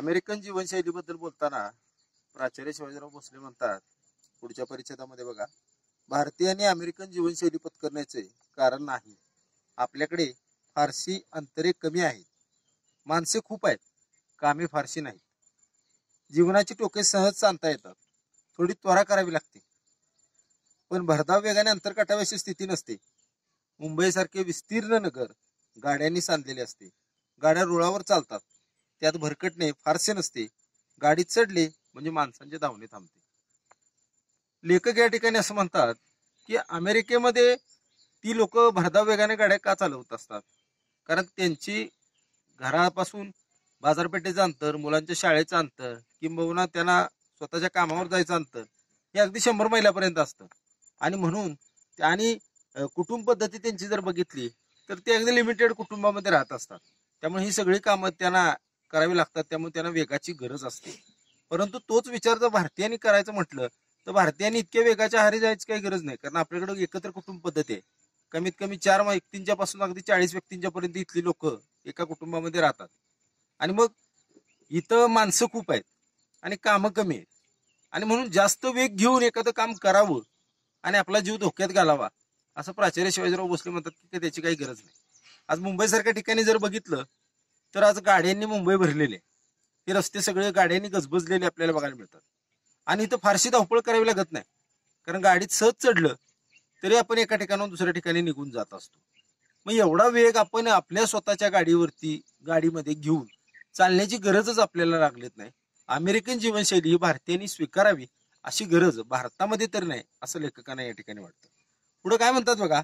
American जीवनशैलीबद्दल बोलताना प्राचार्य शिवाजीराव भोसले म्हणतात पुढच्या परिच्छेदामध्ये बघा भारतीयांनी अमेरिकन जीवनशैली पत्करण्याचे कारण नाही आपल्याकडे फारशी अंतरे कमी आहेत माणसे खूप आहेत कामे फारशी नाहीत जीवनाची टोके सहज सांगता येतात थोडी त्वरा करावी लागते पण भरधाव वेगाने अंतर काटाव्याची स्थिती नसते मुंबईसारखे विस्तीर्ण नगर गाड्यांनी सांधलेले असते गाड्या रुळावर चालतात त्यात भरकटणे फारसे नसते गाडी चढले म्हणजे माणसांचे धावणे थांबते लेखक या ठिकाणी असं म्हणतात की अमेरिकेमध्ये ती लोक भरधाव वेगाने गाड्या का चालवत असतात कारण त्यांची घरापासून बाजारपेठेचं अंतर मुलांच्या शाळेचं अंतर किंबहुना त्यांना स्वतःच्या कामावर जायचं अंतर हे अगदी शंभर मैलापर्यंत असतं आणि म्हणून आणि कुटुंब पद्धती त्यांची जर बघितली तर ते अगदी लिमिटेड कुटुंबामध्ये राहत असतात त्यामुळे ही सगळी कामं त्यांना करावे लागतात त्यामुळे त्यांना वेगाची गरज असते परंतु तोच विचार जर भारतीयांनी करायचं म्हटलं तर भारतीयांनी इतक्या वेगाच्या आहारी जायची काही गरज नाही कारण आपल्याकडे एकत्र कुटुंब पद्धत आहे कमीत कमी चार व्यक्तींच्या पासून अगदी चाळीस व्यक्तींच्या पर्यंत इथली लोक एका कुटुंबामध्ये राहतात आणि मग इथं माणसं खूप आहेत आणि कामं कमी आहेत आणि म्हणून जास्त वेग घेऊन एखादं काम करावं आणि आपला जीव धोक्यात घालावा असं प्राचार्य शिवाजीराव भोसले म्हणतात की त्याची काही गरज नाही आज मुंबईसारख्या ठिकाणी जर बघितलं तर आज गाड्यांनी मुंबई भरलेले हे रस्ते सगळे गाड्यांनी गजबजलेले आपल्याला बघायला मिळतात आणि इथं फारशी धावपळ करावी लागत नाही कारण गाडीत सहज चढलं तरी आपण एका ठिकाणाहून दुसऱ्या ठिकाणी निघून जात असतो मग एवढा वेग आपण आपल्या स्वतःच्या गाडीवरती गाडीमध्ये घेऊन चालण्याची गरजच आपल्याला लागलीत नाही अमेरिकन जीवनशैली ही भारतीयांनी स्वीकारावी अशी गरज भारतामध्ये तर नाही असं लेखकांना या ठिकाणी वाटतं पुढे काय म्हणतात बघा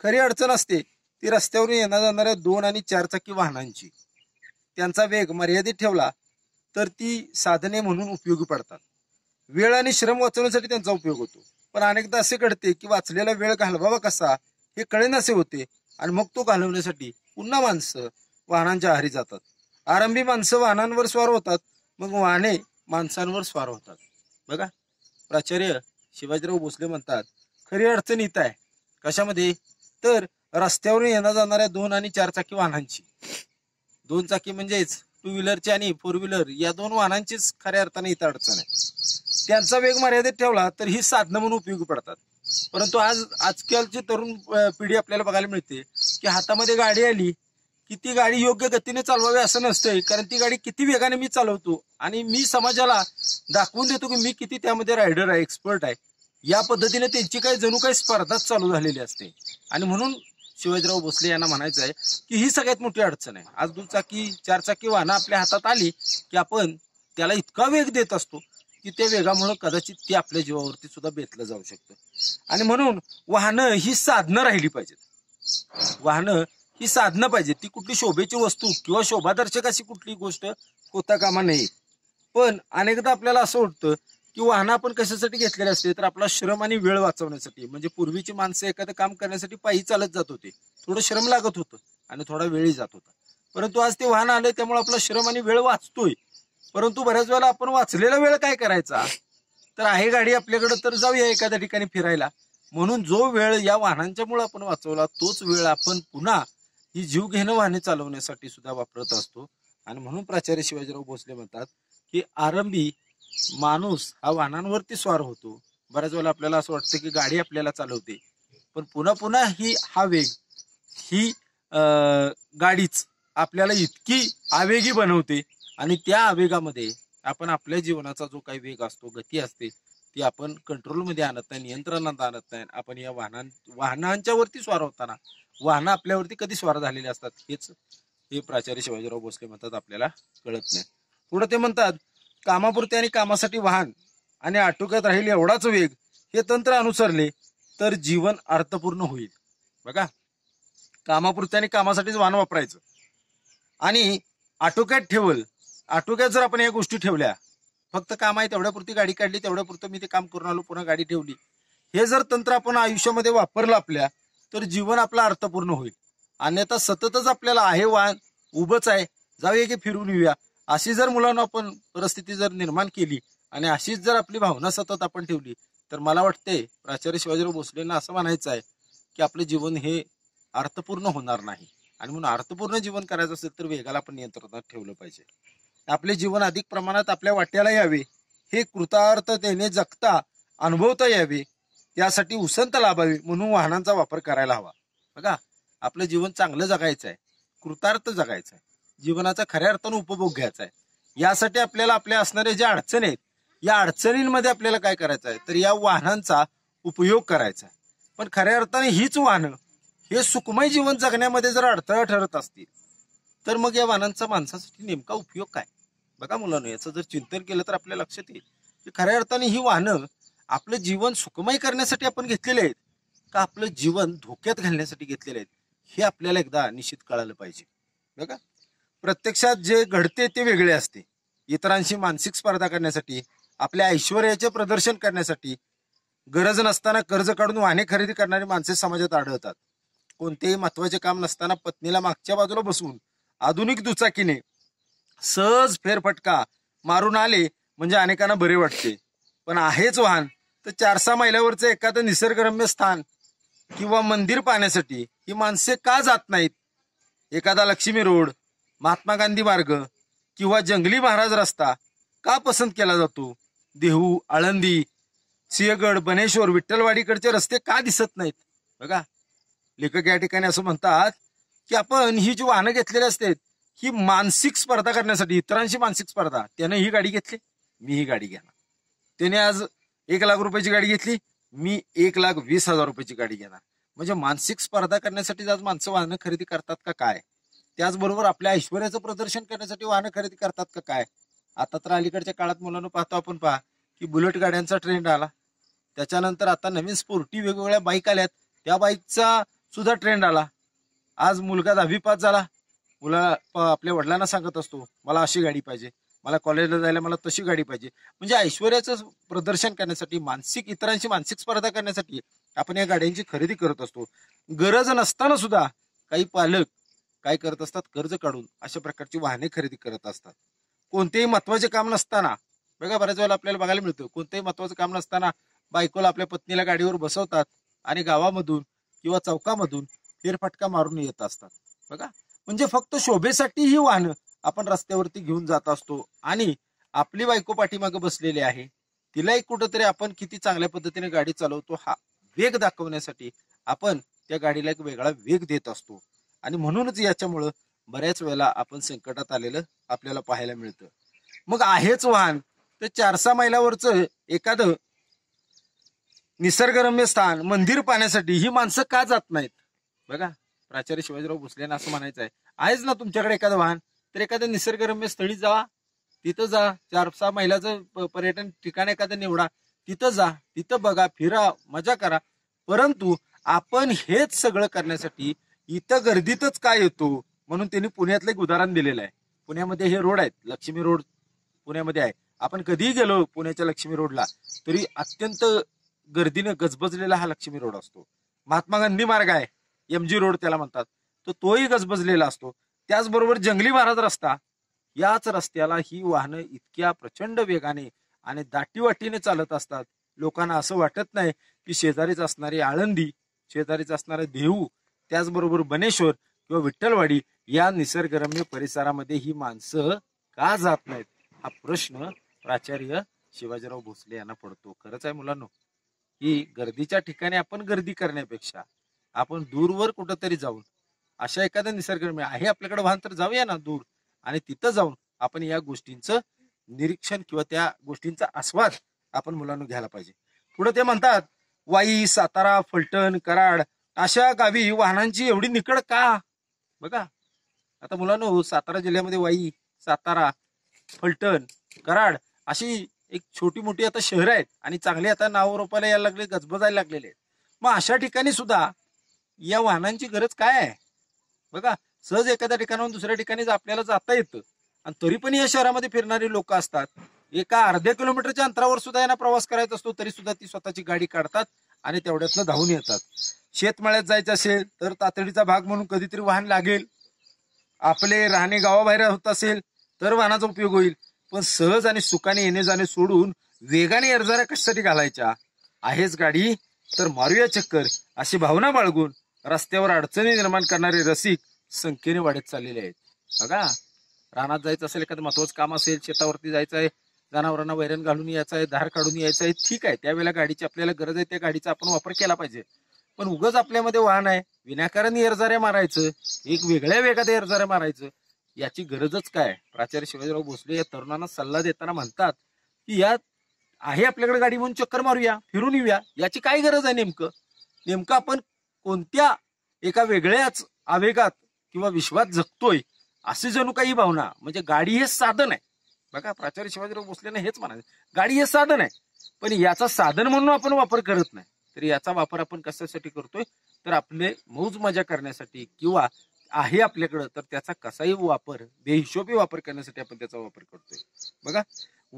खरी अडचण असते ती रस्त्यावरून येणार जाणाऱ्या दोन आणि चार चाकी वाहनांची त्यांचा वेग मर्यादित ठेवला तर ती साधने म्हणून उपयोगी पडतात वेळ आणि श्रम वाचवण्यासाठी त्यांचा उपयोग होतो पण अनेकदा असे घडते की वाचलेला वेळ घालवावा कसा हे नसे होते आणि मग तो घालवण्यासाठी पुन्हा माणसं वाहनांच्या आहारी जातात आरंभी माणसं वाहनांवर स्वार होतात मग वाहने माणसांवर स्वार होतात बघा प्राचार्य शिवाजीराव भोसले म्हणतात खरी अडचण इथं आहे कशामध्ये तर रस्त्यावरून येण्या जाणाऱ्या दोन आणि चार चाकी वाहनांची दोन चाकी म्हणजेच टू व्हीलरची आणि फोर व्हीलर या दोन वाहनांचीच खऱ्या अर्थाने इथं अडचण आहे त्यांचा वेग मर्यादित ठेवला तर ही साधनं म्हणून उपयोगी पडतात परंतु आज आजकालची तरुण पिढी आपल्याला बघायला मिळते की हातामध्ये गाडी आली की ती गाडी योग्य गतीने चालवावी असं नसतंय कारण ती गाडी किती वेगाने मी चालवतो आणि मी समाजाला दाखवून देतो की मी किती त्यामध्ये रायडर आहे एक्सपर्ट आहे या पद्धतीने त्यांची काही जणू काही स्पर्धाच चालू झालेली असते आणि म्हणून शिवाजीराव भोसले यांना म्हणायचं आहे की ही सगळ्यात मोठी अडचण आहे आज दुचाकी चारचाकी वाहनं आपल्या हातात आली की आपण त्याला इतका वेग देत असतो की त्या वेगामुळे कदाचित ती आपल्या जीवावरती सुद्धा बेतलं जाऊ शकतं आणि म्हणून वाहनं ही साधनं राहिली पाहिजेत वाहनं ही साधनं पाहिजे ती कुठली शोभेची वस्तू किंवा शोभादर्शक अशी कुठली गोष्ट होता कामा नाही पण अनेकदा आपल्याला असं वाटतं की वाहन आपण कशासाठी घेतलेले असते तर आपला श्रम आणि वेळ वाचवण्यासाठी म्हणजे पूर्वीची माणसं एखादं काम करण्यासाठी पायी चालत जात होते थोडं श्रम लागत होतं आणि थोडा वेळही जात होता परंतु आज ते वाहन आले त्यामुळे आपला श्रम आणि वेळ वाचतोय परंतु बऱ्याच वेळेला आपण वाचलेला वेळ काय करायचा तर आहे गाडी आपल्याकडे तर जाऊया एखाद्या ठिकाणी फिरायला म्हणून जो वेळ या वाहनांच्यामुळे आपण वाचवला तोच वेळ आपण पुन्हा ही जीवघेणं घेणं वाहने चालवण्यासाठी सुद्धा वापरत असतो आणि म्हणून प्राचार्य शिवाजीराव भोसले म्हणतात की आरंभी माणूस हा वाहनांवरती स्वार होतो बऱ्याच वेळेला आपल्याला असं वाटतं की गाडी आपल्याला चालवते पण पुन्हा पुन्हा ही हा वेग ही गाडीच आपल्याला इतकी आवेगी बनवते आणि त्या आवेगामध्ये आपण आपल्या जीवनाचा जो काही वेग असतो गती असते ती आपण कंट्रोलमध्ये आणत नाही नियंत्रणात आणत नाही आपण या वाहना वाहनांच्यावरती स्वार होताना वाहनं आपल्यावरती कधी स्वार झालेले असतात हेच हे प्राचार्य शिवाजीराव भोसले म्हणतात आपल्याला कळत नाही पुढे ते म्हणतात कामापुरते आणि कामासाठी वाहन आणि आटोक्यात राहील एवढाच वेग हे तंत्र अनुसरले तर जीवन अर्थपूर्ण होईल बघा कामापुरते आणि कामासाठीच वाहन वापरायचं आणि आटोक्यात ठेवल आटोक्यात जर आपण या गोष्टी ठेवल्या फक्त काम आहे तेवढ्यापुरती गाडी काढली तेवढ्यापुरतं मी ते काम करून आलो पुन्हा गाडी ठेवली हे जर तंत्र आपण आयुष्यामध्ये वापरलं आपल्या तर जीवन आपलं अर्थपूर्ण होईल अन्यथा सततच आपल्याला आहे वाहन उभंच आहे जाऊया की फिरून येऊया अशी जर मुलांना आपण परिस्थिती जर निर्माण केली आणि अशीच जर आपली भावना सतत आपण ठेवली तर मला वाटते प्राचार्य शिवाजीराव भोसलेंना असं म्हणायचं आहे की आपलं जीवन हे अर्थपूर्ण होणार नाही आणि म्हणून अर्थपूर्ण जीवन करायचं असेल तर वेगाला आपण नियंत्रणात ठेवलं पाहिजे आपले जीवन अधिक प्रमाणात आपल्या वाट्याला यावे हे देणे जगता अनुभवता यावे त्यासाठी उसंत लाभावी म्हणून वाहनांचा वापर करायला हवा बघा आपलं जीवन चांगलं जगायचं आहे कृतार्थ जगायचं आहे जीवनाचा खऱ्या अर्थानं उपभोग घ्यायचा आहे यासाठी आपल्याला आपल्या असणारे ज्या अडचणी आहेत या अडचणींमध्ये आपल्याला काय करायचं आहे तर या वाहनांचा उपयोग करायचा आहे पण खऱ्या अर्थाने हीच वाहनं हे सुखमय जीवन जगण्यामध्ये जर अडथळा ठरत असतील तर मग या वाहनांचा माणसासाठी नेमका उपयोग काय बघा मुलांनो याचं जर चिंतन केलं तर आपल्या लक्षात येईल की खऱ्या अर्थाने ही वाहनं आपलं जीवन सुखमय करण्यासाठी आपण घेतलेले आहेत का आपलं जीवन धोक्यात घालण्यासाठी घेतलेले आहेत हे आपल्याला एकदा निश्चित कळालं पाहिजे बघा प्रत्यक्षात जे घडते ते वेगळे असते इतरांशी मानसिक स्पर्धा करण्यासाठी आपल्या ऐश्वर्याचे प्रदर्शन करण्यासाठी गरज नसताना कर्ज काढून वाहने खरेदी करणारे माणसे समाजात आढळतात कोणतेही महत्वाचे काम नसताना पत्नीला मागच्या बाजूला बसवून आधुनिक दुचाकीने सहज फेरफटका मारून आले म्हणजे अनेकांना बरे वाटते पण आहेच वाहन तर चार सहा मैलावरचं एखादं निसर्गरम्य स्थान किंवा मंदिर पाहण्यासाठी ही माणसे का जात नाहीत एखादा लक्ष्मी रोड महात्मा गांधी मार्ग किंवा जंगली महाराज रस्ता का पसंत केला जातो देहू आळंदी सिंहगड बनेश्वर विठ्ठलवाडीकडचे रस्ते का दिसत नाहीत बघा लेखक या ठिकाणी असं म्हणतात की आपण ही जी वाहनं घेतलेली असते ही मानसिक स्पर्धा करण्यासाठी इतरांशी मानसिक स्पर्धा त्याने ही गाडी घेतली मी ही गाडी घेणार त्याने आज एक लाख रुपयाची गाडी घेतली मी एक लाख वीस हजार रुपयाची गाडी घेणार म्हणजे मानसिक स्पर्धा करण्यासाठी आज माणसं वाहनं खरेदी करतात का काय त्याचबरोबर आपल्या ऐश्वर्याचं प्रदर्शन करण्यासाठी वाहनं खरेदी करतात का काय आता तर अलीकडच्या काळात मुलांना पाहतो आपण पहा की बुलेट गाड्यांचा ट्रेंड आला त्याच्यानंतर आता नवीन स्पोर्टी वेगवेगळ्या बाईक आल्यात त्या बाईकचा सुद्धा ट्रेंड आला आज मुलगा दहावी झाला मुला आपल्या वडिलांना सांगत असतो मला अशी गाडी पाहिजे मला कॉलेजला जायला मला तशी गाडी पाहिजे म्हणजे ऐश्वर्याचं प्रदर्शन करण्यासाठी मानसिक इतरांशी मानसिक स्पर्धा करण्यासाठी आपण या गाड्यांची खरेदी करत असतो गरज नसताना सुद्धा काही पालक काय करत असतात कर्ज काढून अशा प्रकारची वाहने खरेदी करत असतात कोणतेही महत्वाचे काम नसताना बघा बऱ्याच वेळेला आपल्याला बघायला मिळतं कोणतंही महत्वाचं काम नसताना बायकोला आपल्या पत्नीला गाडीवर बसवतात आणि गावामधून किंवा चौकामधून फेरफटका मारून येत असतात बघा म्हणजे फक्त शोभेसाठी ही वाहनं आपण रस्त्यावरती घेऊन जात असतो आणि आपली बायको पाठीमागे बसलेली आहे तिलाही कुठंतरी आपण किती चांगल्या पद्धतीने गाडी चालवतो हा वेग दाखवण्यासाठी आपण त्या गाडीला एक वेगळा वेग देत असतो आणि म्हणूनच याच्यामुळं बऱ्याच वेळेला आपण संकटात आलेलं आपल्याला पाहायला मिळतं मग आहेच वाहन तर चारसा मैलावरचं एखादं निसर्गरम्य स्थान मंदिर पाहण्यासाठी ही माणसं का जात नाहीत बघा प्राचार्य शिवाजीराव भोसलेन असं म्हणायचं आहे आहेच ना तुमच्याकडे एखादं वाहन तर एखादं निसर्गरम्य स्थळी जा तिथं जा चार सहा महिलाचं पर्यटन ठिकाण एखादं निवडा तिथं जा तिथं बघा फिरा मजा करा परंतु आपण हेच सगळं करण्यासाठी इथं गर्दीतच काय येतो म्हणून त्यांनी पुण्यातलं एक उदाहरण दिलेलं आहे पुण्यामध्ये हे रोड आहेत लक्ष्मी रोड पुण्यामध्ये आहे आपण कधीही गेलो पुण्याच्या लक्ष्मी रोडला तरी अत्यंत गर्दीने गजबजलेला हा लक्ष्मी रोड असतो महात्मा गांधी मार्ग आहे एम जी रोड त्याला म्हणतात तर तो तोही गजबजलेला असतो त्याचबरोबर जंगली महाराज रस्ता याच रस्त्याला ही वाहनं इतक्या प्रचंड वेगाने आणि दाटीवाटीने चालत असतात लोकांना असं वाटत नाही की शेजारीच असणारी आळंदी शेजारीच असणारे देऊ त्याचबरोबर बनेश्वर किंवा विठ्ठलवाडी या निसर्गरम्य परिसरामध्ये ही माणसं का जात नाहीत हा प्रश्न प्राचार्य शिवाजीराव भोसले यांना पडतो खरंच आहे मुलांनो की गर्दीच्या ठिकाणी आपण गर्दी करण्यापेक्षा आपण दूरवर कुठंतरी जाऊन अशा एखाद्या निसर्गरम्य आहे आपल्याकडे वाहन तर जाऊया ना दूर आणि तिथं जाऊन आपण या गोष्टींचं निरीक्षण किंवा त्या गोष्टींचा आस्वाद आपण मुलांना घ्यायला पाहिजे पुढे ते म्हणतात वाई सातारा फलटण कराड अशा गावी वाहनांची एवढी निकड का बघा आता मुलांनो सातारा जिल्ह्यामध्ये वाई सातारा फलटण कराड अशी एक छोटी मोठी आता शहरं आहेत आणि चांगली आता नाव रोपायला यायला लागले गजबजायला लागलेले आहेत मग अशा ठिकाणी सुद्धा या वाहनांची गरज काय आहे बघा सहज एखाद्या ठिकाणाहून दुसऱ्या ठिकाणी आपल्याला जाता येतं आणि तरी पण या शहरामध्ये फिरणारी लोक असतात एका अर्ध्या किलोमीटरच्या अंतरावर सुद्धा यांना प्रवास करायचा असतो तरी सुद्धा ती स्वतःची गाडी काढतात आणि तेवढ्यातनं धावून येतात शेतमाळ्यात जायचं असेल तर तातडीचा भाग म्हणून कधीतरी वाहन लागेल आपले राहणे गावाबाहेर होत असेल तर वाहनाचा उपयोग होईल पण सहज आणि सुखाने येणे जाणे सोडून वेगाने अर्जाऱ्या कशासाठी घालायच्या आहेच गाडी तर मारूया चक्कर अशी भावना बाळगून रस्त्यावर अडचणी निर्माण करणारे रसिक संख्येने वाढत चाललेले आहेत बघा रानात जायचं असेल एखादं महत्वाचं काम असेल शेतावरती जायचं आहे जनावरांना वैरण घालून यायचं आहे धार काढून यायचं आहे ठीक आहे त्यावेळेला गाडीची आपल्याला गरज आहे त्या गाडीचा आपण वापर केला पाहिजे पण उगच आपल्यामध्ये वाहन आहे विनाकारण एरझाऱ्या मारायचं एक वेगळ्या वेगात एरझारे मारायचं याची गरजच काय प्राचार्य शिवाजीराव भोसले या तरुणांना सल्ला देताना म्हणतात की या आहे आपल्याकडे गाडी म्हणून चक्कर मारूया फिरून येऊया याची काय गरज आहे नेमकं नेमकं आपण कोणत्या एका वेगळ्याच आवेगात किंवा विश्वात जगतोय असे जणू काही भावना म्हणजे गाडी हे साधन आहे बघा प्राचार्य शिवाजीराव भोसल्याने हेच म्हणायचं गाडी हे साधन आहे पण याचा साधन म्हणून आपण वापर करत नाही तर याचा वापर आपण कशासाठी करतोय तर आपले मौज मजा करण्यासाठी किंवा आहे आपल्याकडं तर त्याचा कसाही वापर बेहिशोबी वापर करण्यासाठी आपण त्याचा वापर करतोय बघा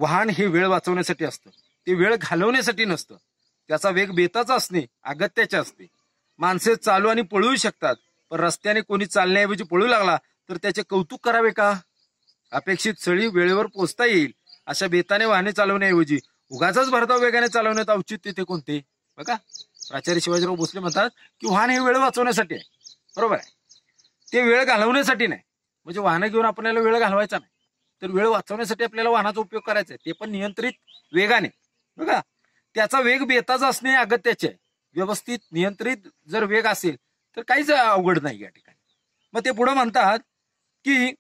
वाहन हे वेळ वाचवण्यासाठी असतं ते वेळ घालवण्यासाठी नसतं त्याचा वेग बेताचा असणे अगत्याचे असते माणसे चालू आणि पळूही शकतात पण रस्त्याने कोणी चालण्याऐवजी पळू लागला तर त्याचे कौतुक करावे का अपेक्षित स्थळी वेळेवर पोहोचता येईल अशा बेताने वाहने चालवण्याऐवजी उगाचाच भरधाव वेगाने चालवण्यात औचित्य ते कोणते बघा प्राचार्य शिवाजीराव भोसले म्हणतात की वाहन हे वेळ वाचवण्यासाठी आहे बरोबर आहे ते वेळ घालवण्यासाठी नाही म्हणजे वाहनं घेऊन आपल्याला वेळ घालवायचा नाही तर वेळ वाचवण्यासाठी आपल्याला वाहनाचा उपयोग करायचा आहे ते पण नियंत्रित वेगाने बघा त्याचा वेग बेताचा असणे अगत्याचे आहे व्यवस्थित नियंत्रित जर वेग असेल तर काहीच अवघड नाही या ठिकाणी मग ते पुढं म्हणतात की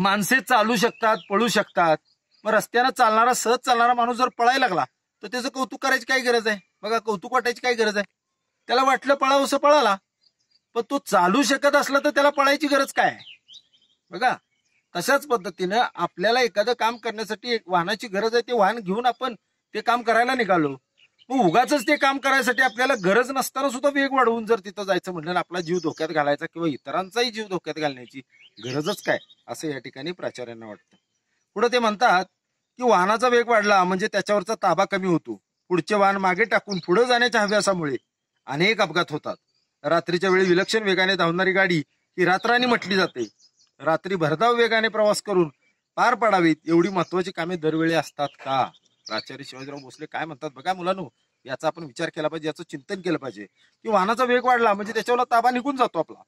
माणसे चालू शकतात पळू शकतात मग रस्त्यानं चालणारा सहज चालणारा माणूस जर पळायला लागला तर त्याचं कौतुक करायची काय गरज आहे बघा कौतुक वाटायची काय गरज आहे त्याला वाटलं पळावसं पळाला पण तो चालू शकत असला तर त्याला पळायची गरज काय बघा तशाच पद्धतीनं आपल्याला एखादं काम करण्यासाठी एक वाहनाची गरज आहे ते वाहन घेऊन आपण ते काम करायला निघालो उगाच ते काम करायसाठी आपल्याला गरज नसताना सुद्धा वेग वाढवून जर तिथं जायचं म्हणलं आपला जीव धोक्यात घालायचा किंवा इतरांचाही जीव धोक्यात घालण्याची गरजच काय असं या ठिकाणी प्राचार्यांना वाटतं पुढे ते म्हणतात की वाहनाचा वेग वाढला म्हणजे त्याच्यावरचा ताबा कमी होतो पुढचे वाहन मागे टाकून पुढे जाण्याच्या हव्यासामुळे अनेक अपघात होतात रात्रीच्या वेळी विलक्षण वेगाने धावणारी गाडी ही रात्राने म्हटली जाते रात्री भरधाव वेगाने प्रवास करून पार पाडावीत एवढी महत्वाची कामे दरवेळी असतात का प्राचार्य शिवाजीराव भोसले काय म्हणतात बघा मुलांनो याचा आपण विचार केला पाहिजे याचं चिंतन केलं पाहिजे की वाहनाचा वेग वाढला म्हणजे त्याच्यावर ताबा निघून जातो आपला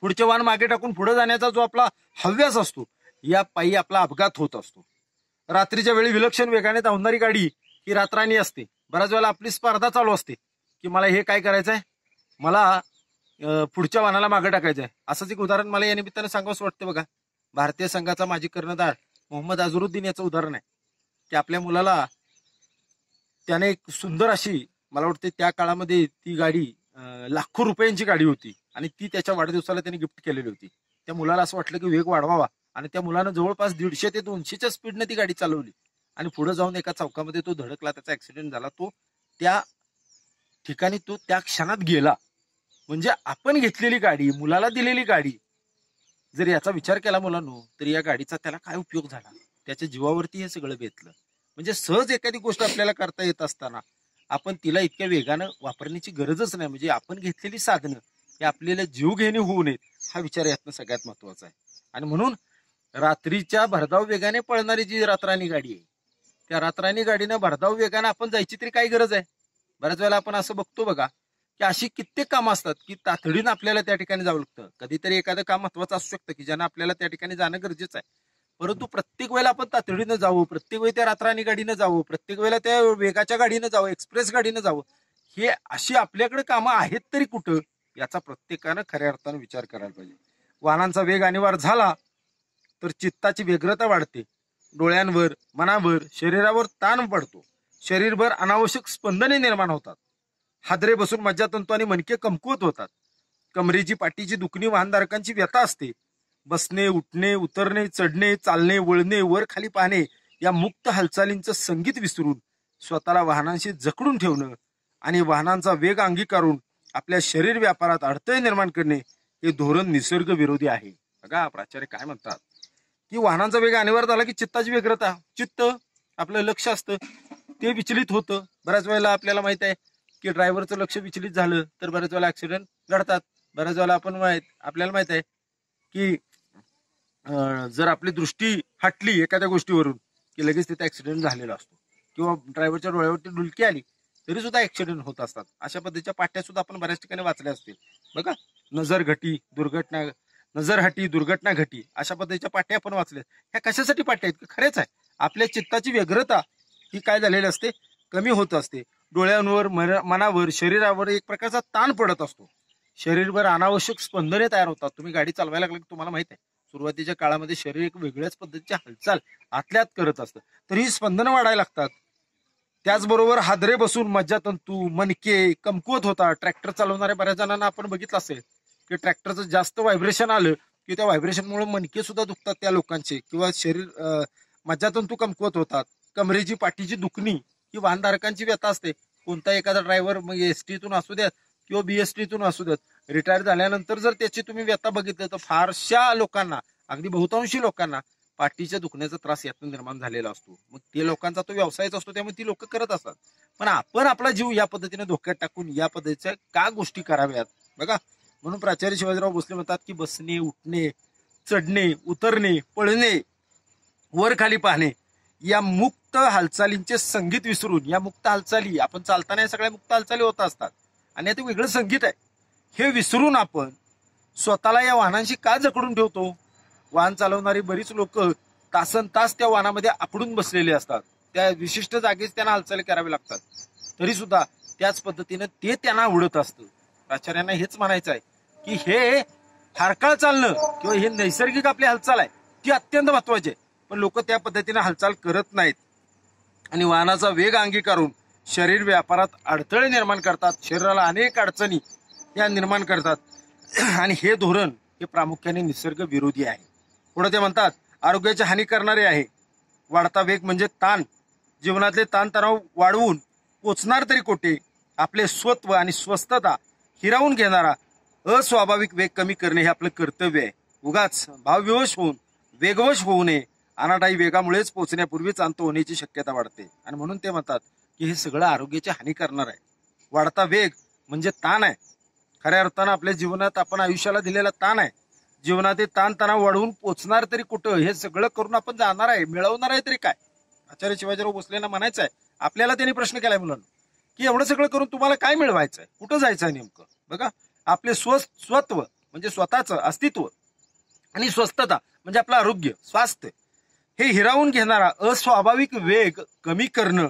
पुढचे वाहन मागे टाकून पुढे जाण्याचा जो आपला हव्यास असतो या पायी आपला अपघात होत असतो रात्रीच्या वेळी विलक्षण वेगाने धावणारी गाडी ही रात्राणी असते बऱ्याच वेळेला आपली स्पर्धा चालू असते की मला हे काय करायचंय मला पुढच्या वाहनाला मागे टाकायचंय असंच एक उदाहरण मला या निमित्तानं सांगावंच वाटतं बघा भारतीय संघाचा माजी कर्णधार मोहम्मद अजरुद्दीन याचं उदाहरण आहे की आपल्या मुलाला त्याने एक सुंदर अशी मला वाटते त्या काळामध्ये ती गाडी लाखो रुपयांची गाडी होती आणि ती त्याच्या वाढदिवसाला त्याने गिफ्ट केलेली होती त्या मुलाला असं वाटलं की वेग वाढवावा आणि त्या मुलानं जवळपास दीडशे ते दोनशेच्या स्पीडने ती गाडी चालवली आणि पुढे जाऊन एका चौकामध्ये तो धडकला त्याचा ऍक्सिडेंट झाला तो त्या ठिकाणी तो त्या क्षणात गेला म्हणजे आपण घेतलेली गाडी मुलाला दिलेली गाडी जर याचा विचार केला मुलांनो तर या गाडीचा त्याला काय उपयोग झाला त्याच्या जीवावरती हे सगळं बेतलं म्हणजे सहज एखादी गोष्ट आपल्याला करता येत असताना आपण तिला इतक्या वेगानं वापरण्याची गरजच नाही म्हणजे आपण घेतलेली साधनं हे आपल्याला जीव घेणे होऊ नयेत हा विचार यातनं सगळ्यात महत्वाचा आहे आणि म्हणून रात्रीच्या भरधाव वेगाने पळणारी जी रात्राणी गाडी आहे त्या रात्राणी गाडीनं भरधाव वेगानं आपण जायची तरी काय गरज आहे बऱ्याच वेळेला आपण असं बघतो बघा की अशी कित्येक कामं असतात की तातडीनं आपल्याला त्या ठिकाणी जावं लागतं कधीतरी एखादं काम महत्वाचं असू शकतं की ज्यांना आपल्याला त्या ठिकाणी जाणं गरजेचं आहे परंतु प्रत्येक वेळेला आपण तातडीनं जावं प्रत्येक वेळी त्या रात्रानी गाडीनं जावं प्रत्येक वेळेला त्या वेगाच्या गाडीनं जावं एक्सप्रेस गाडीनं जावं हे अशी आपल्याकडे कामं आहेत तरी कुठं याचा प्रत्येकानं खऱ्या अर्थानं विचार करायला पाहिजे वाहनांचा वेग अनिवार्य झाला तर चित्ताची व्यग्रता वाढते डोळ्यांवर मनावर शरीरावर ताण पडतो शरीरभर अनावश्यक स्पंदने निर्माण होतात हादरे बसून मज्जातंतू आणि मनके कमकुवत होतात कमरेची पाठीची दुखणी वाहनधारकांची व्यथा असते बसणे उठणे उतरणे चढणे चालणे वळणे वर खाली पाहणे या मुक्त हालचालींचं संगीत विसरून स्वतःला वाहनांशी जकडून ठेवणं आणि वाहनांचा वेग अंगीकारून आपल्या शरीर व्यापारात अडथळे निर्माण करणे हे धोरण निसर्ग विरोधी आहे बघा प्राचार्य काय म्हणतात की वाहनांचा वेग अनिवार्य झाला की चित्ताची व्यग्रता चित्त आपलं लक्ष असतं ते विचलित होतं बऱ्याच वेळेला आपल्याला माहित आहे की ड्रायव्हरचं लक्ष विचलित झालं तर बऱ्याच वेळेला ऍक्सिडेंट घडतात बऱ्याच वेळेला आपण माहित आपल्याला माहित आहे की जर आपली दृष्टी हटली एखाद्या गोष्टीवरून की लगेच तिथे ऍक्सिडेंट झालेला असतो किंवा ड्रायव्हरच्या डोळ्यावरती डुलकी आली तरी सुद्धा ऍक्सिडेंट होत असतात अशा पद्धतीच्या पाट्या सुद्धा आपण बऱ्याच ठिकाणी वाचल्या असतील बघा नजर घटी दुर्घटना नजर हटी दुर्घटना घटी अशा पद्धतीच्या पाट्या आपण वाचल्या ह्या कशासाठी पाट्या आहेत खरेच आहे आपल्या चित्ताची व्यग्रता ही काय झालेली असते कमी होत असते डोळ्यांवर मनावर शरीरावर एक प्रकारचा ताण पडत असतो शरीरभर अनावश्यक स्पंदने तयार होतात तुम्ही गाडी चालवायला लागली तुम्हाला माहित आहे सुरुवातीच्या काळामध्ये शरीर एक वेगळ्याच पद्धतीची हालचाल आतल्यात करत असतं तर ही स्पंदनं वाढायला लागतात त्याचबरोबर हादरे बसून मज्जातंतू मनके कमकुवत होता ट्रॅक्टर चालवणाऱ्या बऱ्याच जणांना आपण बघितलं असेल की ट्रॅक्टरचं जास्त व्हायब्रेशन आलं की त्या व्हायब्रेशन मुळे मनके सुद्धा दुखतात त्या लोकांचे किंवा शरीर मज्जातंतू कमकुवत होतात कमरेची पाठीची दुखणी ही वाहनधारकांची व्यथा असते कोणता एखादा ड्रायव्हर मग एस टीतून असू द्यात किंवा बीएसटीतून असू द्यात रिटायर झाल्यानंतर जर त्याची तुम्ही व्यथा बघितलं तर फारशा लोकांना अगदी बहुतांशी लोकांना पाठीच्या दुखण्याचा त्रास यातून निर्माण झालेला असतो मग ते लोकांचा तो व्यवसायच असतो त्यामुळे ती लोक करत असतात पण आपण आपला जीव या पद्धतीने धोक्यात टाकून या पद्धतीच्या का गोष्टी कराव्यात बघा म्हणून प्राचार्य शिवाजीराव भोसले म्हणतात की बसणे उठणे चढणे उतरणे पळणे वर खाली पाहणे या मुक्त हालचालींचे संगीत विसरून या मुक्त हालचाली आपण चालताना या सगळ्या मुक्त हालचाली होत असतात आणि ते वेगळं संगीत आहे हे विसरून आपण स्वतःला या वाहनांशी का जकडून ठेवतो वाहन चालवणारी बरीच लोक तासन तास त्या वाहनामध्ये आपडून बसलेले असतात त्या विशिष्ट जागेच त्यांना हालचाली करावी लागतात तरी सुद्धा त्याच पद्धतीनं ते त्यांना आवडत असतं प्राचार्यांना हेच म्हणायचं आहे की हे हारकाळ चालणं किंवा हे नैसर्गिक आपली हालचाल आहे ती अत्यंत महत्वाची आहे पण लोक त्या पद्धतीने हालचाल करत नाहीत आणि वाहनाचा वेग अंगीकारून शरीर व्यापारात अडथळे निर्माण करतात शरीराला अनेक अडचणी या निर्माण करतात आणि हे धोरण हे प्रामुख्याने निसर्ग विरोधी आहे पुढे ते म्हणतात आरोग्याची हानी करणारे आहे वाढता वेग म्हणजे ताण जीवनातले ताणतणाव वाढवून पोचणार तरी कोठे आपले स्वत्व आणि स्वस्थता हिरावून घेणारा अस्वाभाविक वेग कमी करणे हे आपलं कर्तव्य आहे उगाच भावविवश होऊन वेगवश होऊ नये अनाटाई वेगामुळेच पोचण्यापूर्वीच अंत होण्याची शक्यता वाढते आणि म्हणून ते म्हणतात की हे सगळं आरोग्याची हानी करणार आहे वाढता वेग म्हणजे ताण आहे खऱ्या अर्थानं आपल्या जीवनात आपण आयुष्याला दिलेला ताण आहे जीवनात ताण तणाव वाढवून पोचणार तरी कुठं हे सगळं करून आपण जाणार आहे मिळवणार आहे तरी काय आचार्य शिवाजीराव भोसलेंना म्हणायचं आहे आपल्याला त्यांनी प्रश्न केलाय मुलांना की एवढं सगळं करून तुम्हाला काय मिळवायचं आहे कुठं जायचं आहे नेमकं बघा आपले स्व स्वत्व म्हणजे स्वतःचं अस्तित्व आणि स्वस्थता म्हणजे आपलं आरोग्य स्वास्थ्य हे हिरावून घेणारा अस्वाभाविक वेग कमी करणं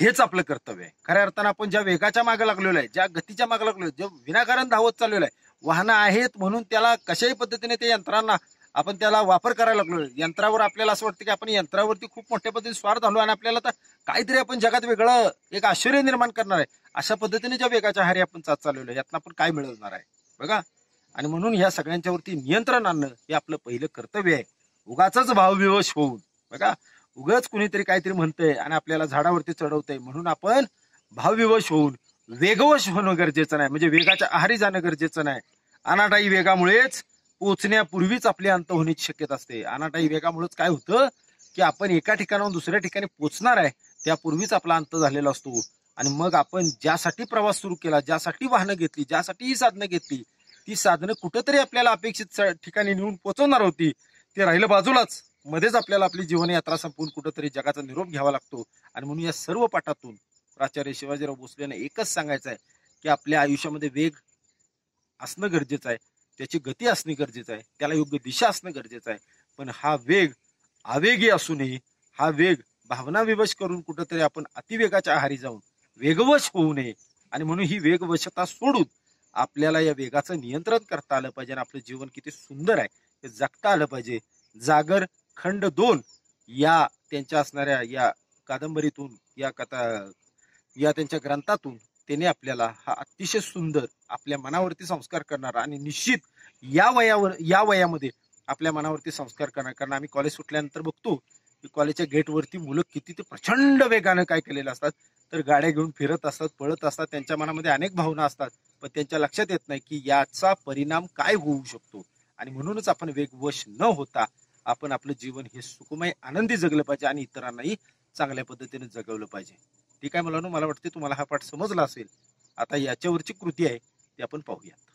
हेच आपलं कर्तव्य आहे खऱ्या अर्थानं आपण ज्या वेगाच्या मागे लागलेलो आहे ज्या गतीच्या मागे लागलो जे विनाकारण धावत चाललेलं आहे वाहनं आहेत म्हणून त्याला कशाही पद्धतीने ते यंत्रांना आपण त्याला वापर करायला लागलो यंत्रावर आपल्याला असं वाटतं की आपण यंत्रावरती खूप मोठ्या पद्धतीने स्वार झालो आणि आपल्याला तर काहीतरी आपण जगात वेगळं एक आश्चर्य निर्माण करणार आहे अशा पद्धतीने ज्या वेगाच्या हारी आपण चाच चाललेलो यातनं आपण काय मिळवणार आहे बघा आणि म्हणून या सगळ्यांच्यावरती नियंत्रण आणणं हे आपलं पहिलं कर्तव्य आहे उगाच भावविवश होऊन बघा उगच कुणीतरी काहीतरी म्हणतंय आणि आपल्याला झाडावरती चढवतंय म्हणून आपण भावविवश होऊन वेगवश होणं गरजेचं नाही म्हणजे वेगाच्या आहारी जाणं गरजेचं नाही अनाटाई वेगामुळेच पोचण्यापूर्वीच आपले अंत होण्याची शक्यता असते अनाटाई वेगामुळेच काय होतं की आपण एका ठिकाणाहून दुसऱ्या ठिकाणी पोचणार आहे त्यापूर्वीच आपला अंत झालेला असतो आणि मग आपण ज्यासाठी प्रवास सुरू केला ज्यासाठी वाहनं घेतली ज्यासाठी ही साधनं घेतली ती साधनं कुठंतरी आपल्याला अपेक्षित ठिकाणी नेऊन पोचवणार होती ते राहिलं बाजूलाच मध्येच आपल्याला आपली जीवनयात्रा संपून कुठंतरी जगाचा निरोप घ्यावा लागतो आणि म्हणून या सर्व पाठातून प्राचार्य शिवाजीराव भोसले यांना एकच सांगायचं आहे की आपल्या आयुष्यामध्ये वेग असणं गरजेचं आहे त्याची गती असणे गरजेचं आहे त्याला योग्य दिशा असणं गरजेचं आहे पण हा वेग आवेगी असूनही हा वेग भावना विवश करून कुठंतरी आपण अतिवेगाच्या आहारी जाऊन वेगवश होऊ नये आणि म्हणून ही वेगवशता सोडून आपल्याला या वेगाचं नियंत्रण करता आलं पाहिजे आणि आपलं जीवन किती सुंदर आहे हे जगता आलं पाहिजे जागर खंड दोन या त्यांच्या असणाऱ्या या कादंबरीतून या कथा या त्यांच्या ग्रंथातून त्याने आपल्याला हा अतिशय सुंदर आपल्या मनावरती संस्कार करणारा आणि निश्चित या वयावर या वयामध्ये आपल्या मनावरती संस्कार करणार कारण आम्ही कॉलेज सुटल्यानंतर बघतो की कॉलेजच्या गेटवरती मुलं किती ते प्रचंड वेगानं काय केलेलं असतात तर गाड्या घेऊन फिरत असतात पळत असतात त्यांच्या मनामध्ये अनेक भावना असतात पण त्यांच्या लक्षात येत नाही की याचा परिणाम काय होऊ शकतो आणि म्हणूनच आपण वेगवश न होता आपण आपलं जीवन हे सुखमय आनंदी जगलं पाहिजे आणि इतरांनाही चांगल्या पद्धतीने जगवलं पाहिजे ठीक आहे मुलांनो मला वाटते तुम्हाला हा पाठ समजला असेल आता याच्यावरची कृती आहे ती आपण पाहूया